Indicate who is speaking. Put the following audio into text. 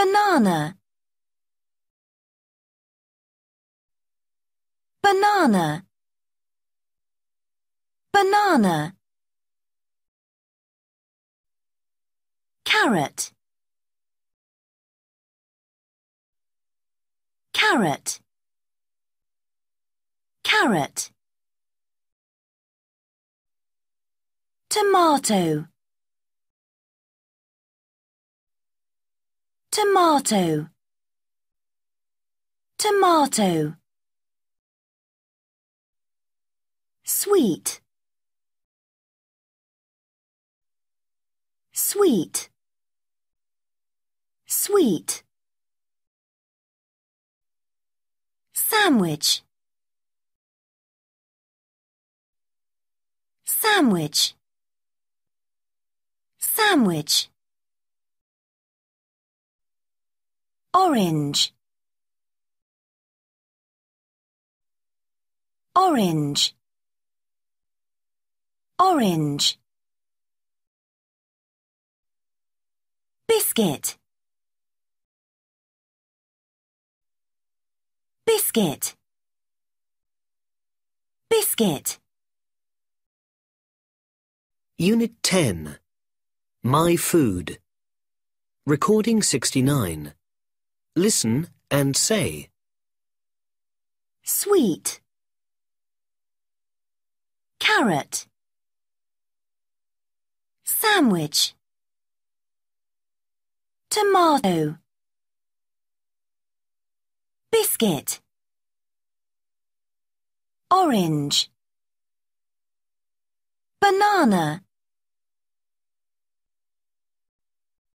Speaker 1: banana banana banana carrot
Speaker 2: carrot carrot
Speaker 1: tomato tomato tomato sweet sweet sweet sandwich sandwich sandwich orange orange orange biscuit biscuit
Speaker 3: biscuit Unit 10 My Food Recording 69 Listen and say. Sweet.
Speaker 2: Carrot. Sandwich. Tomato. Biscuit. Orange.
Speaker 1: Banana.